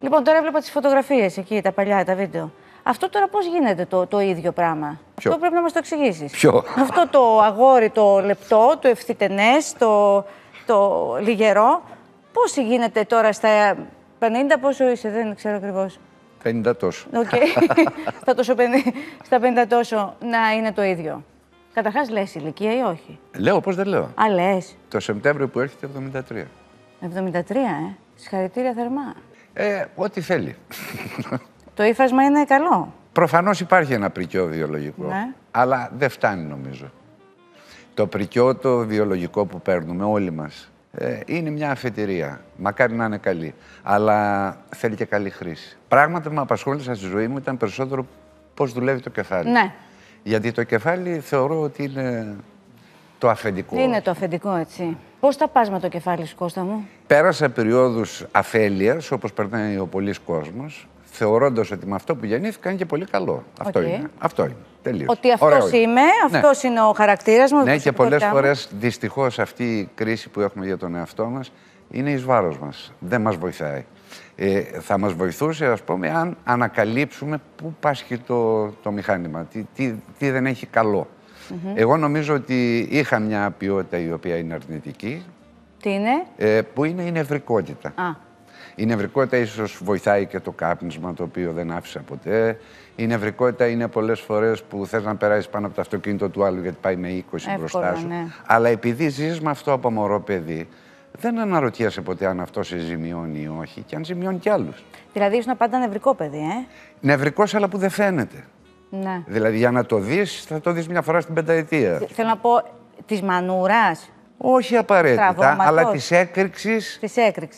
Λοιπόν, τώρα έβλεπα τις φωτογραφίες εκεί, τα παλιά, τα βίντεο. Αυτό τώρα πώς γίνεται το, το ίδιο πράγμα. Ποιο? Αυτό πρέπει να μας το εξηγήσεις. Ποιο. Αυτό το αγόρι, το λεπτό, το ευθυτενέ, το, το λιγερό. Πώς γίνεται τώρα στα 50, πόσο είσαι, δεν ξέρω ακριβώς. 50 τόσο. Okay. στα, τόσο 50, τόσο να είναι το ίδιο. Καταρχάς, λες ηλικία ή όχι. Λέω, πώς δεν λέω. Α, λες. Το Σεπτέμβριο που έρχεται 73. 73, ε. Συγχαρητήρια θερμά. Ε, ό,τι θέλει. Το ύφασμα είναι καλό. Προφανώς υπάρχει ένα πρικιό βιολογικό. Ναι. Αλλά δεν φτάνει νομίζω. Το πρικιό το βιολογικό που παίρνουμε όλοι μας ε, είναι μια αφετηρία. Μακάρι να είναι καλή. Αλλά θέλει και καλή χρήση. Πράγματα που με απασχόλησαν στη ζωή μου ήταν περισσότερο πώς δουλεύει το κεφάλι. Ναι. Γιατί το κεφάλι θεωρώ ότι είναι το αφεντικό. Είναι το αφεντικό, έτσι. Πώς τα πας με το κεφάλι σου, Κώστα μου. Πέρασα περιόδους αφέλειας, όπως περνάει ο πολλής κόσμος, θεωρώντας ότι με αυτό που γεννήθηκα είναι και πολύ καλό. Αυτό είναι. Αυτό είναι. Τελείως. Ότι αυτός είμαι, ναι. αυτός είναι ο χαρακτήρας μου. Ναι, και πολλέ φορές δυστυχώς αυτή η κρίση που έχουμε για τον εαυτό μας είναι εις βάρος μας. Δεν μας βοηθάει. Ε, θα μας βοηθούσε, ας πούμε, αν ανακαλύψουμε πού πάσχει το, το μηχάνημα, τι, τι δεν έχει καλό. Mm-hmm. Εγώ νομίζω ότι είχα μια ποιότητα η οποία είναι αρνητική. Τι είναι? Ε, που είναι η νευρικότητα. Α. Η νευρικότητα ίσως βοηθάει και το κάπνισμα, το οποίο δεν άφησα ποτέ. Η νευρικότητα είναι πολλές φορές που θες να περάσεις πάνω από το αυτοκίνητο του άλλου γιατί πάει με 20 Εύκολα, μπροστά σου. Ναι. Αλλά επειδή ζεις με αυτό από μωρό παιδί, δεν αναρωτιέσαι ποτέ αν αυτό σε ζημιώνει ή όχι, και αν ζημιώνει κι άλλους. Δηλαδή, ήσουν πάντα νευρικό παιδί, ε. Νευρικός, αλλά που δεν φαίνεται. Ναι. Δηλαδή για να το δεις, θα το δεις μια φορά στην πενταετία. Θέλω να πω της μανούρας. Όχι απαραίτητα, αλλά της έκρηξης.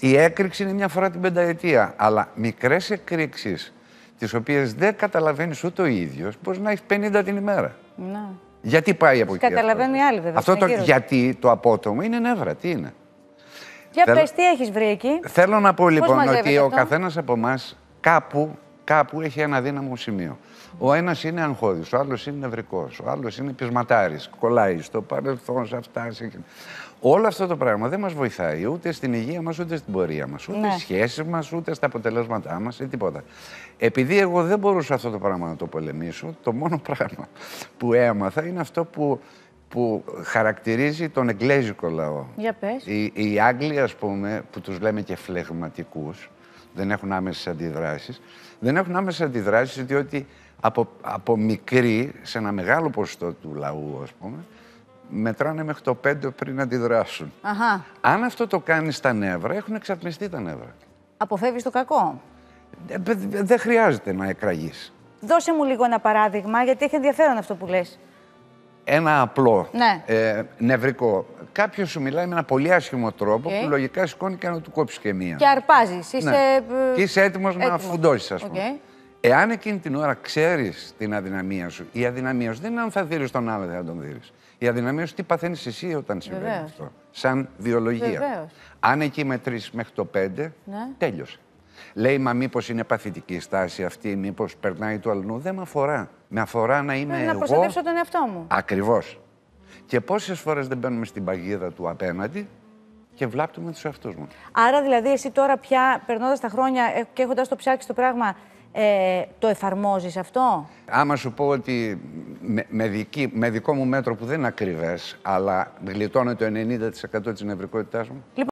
Η έκρηξη είναι μια φορά την πενταετία. Αλλά μικρές εκρήξεις, τις οποίες δεν καταλαβαίνεις ούτε ο ίδιος, μπορείς να έχεις 50 την ημέρα. Ναι. Γιατί πάει από εκεί. Καταλαβαίνει άλλη βέβαια. Αυτό το γιατί το απότομο είναι νεύρα. Τι είναι. Για Θέλ... πες τι έχεις βρει εκεί. Θέλω να πω λοιπόν ότι ο καθένας από εμάς κάπου κάπου έχει ένα δύναμο σημείο. Ο ένας είναι αγχώδης, ο άλλος είναι νευρικός, ο άλλος είναι πεισματάρης, κολλάει στο παρελθόν, σε αυτά. Σε... Όλο αυτό το πράγμα δεν μας βοηθάει ούτε στην υγεία μας, ούτε στην πορεία μας, ούτε ναι. στι σχέσεις μας, ούτε στα αποτελέσματά μας ή τίποτα. Επειδή εγώ δεν μπορούσα αυτό το πράγμα να το πολεμήσω, το μόνο πράγμα που έμαθα είναι αυτό που που χαρακτηρίζει τον εγκλέζικο λαό. Για πες. Οι, οι Άγγλοι, ας πούμε, που τους λέμε και φλεγματικούς, δεν έχουν άμεσες αντιδράσεις. Δεν έχουν άμεσες αντιδράσεις διότι από, από μικρή, σε ένα μεγάλο ποσοστό του λαού, ας πούμε, μετράνε μέχρι το 5 πριν αντιδράσουν. Αχα. Αν αυτό το κάνεις στα νεύρα, έχουν εξατμιστεί τα νεύρα. Αποφεύγεις το κακό. Ε, δεν δε χρειάζεται να εκραγείς. Δώσε μου λίγο ένα παράδειγμα, γιατί έχει ενδιαφέρον αυτό που λες ένα απλό, ναι. ε, νευρικό. Κάποιος σου μιλάει με ένα πολύ άσχημο τρόπο okay. που λογικά σηκώνει και να του κόψεις και μία. Και αρπάζεις. Ναι. είσαι Ναι. Και είσαι έτοιμος να φουντώσεις, ας πούμε. Okay. Εάν εκείνη την ώρα ξέρεις την αδυναμία σου, η αδυναμία σου δεν είναι αν θα δει τον άλλο ή δεν τον δει. Η αδυναμία σου τι παθαίνεις εσύ όταν συμβαίνει αυτό. Σαν βιολογία. Βεβαίως. Αν εκεί μετρήσεις μέχρι το 5, ναι. τέλειωσε. Λέει, μα μήπως είναι παθητική στάση αυτή, μήπως περνάει του αλλού. Δεν με αφορά. Με αφορά να είμαι Πρέπει εγώ. Να προστατεύσω τον εαυτό μου. Ακριβώς. Και πόσες φορές δεν μπαίνουμε στην παγίδα του απέναντι και βλάπτουμε τους εαυτούς μου. Άρα, δηλαδή, εσύ τώρα πια περνώντας τα χρόνια ε, και έχοντας το ψάξει το πράγμα, ε, το εφαρμόζεις αυτό. Άμα σου πω ότι με, δική, με δικό μου μέτρο που δεν είναι ακριβές, αλλά γλιτώνω το 90% της νευρικότητάς μου. Λοιπόν.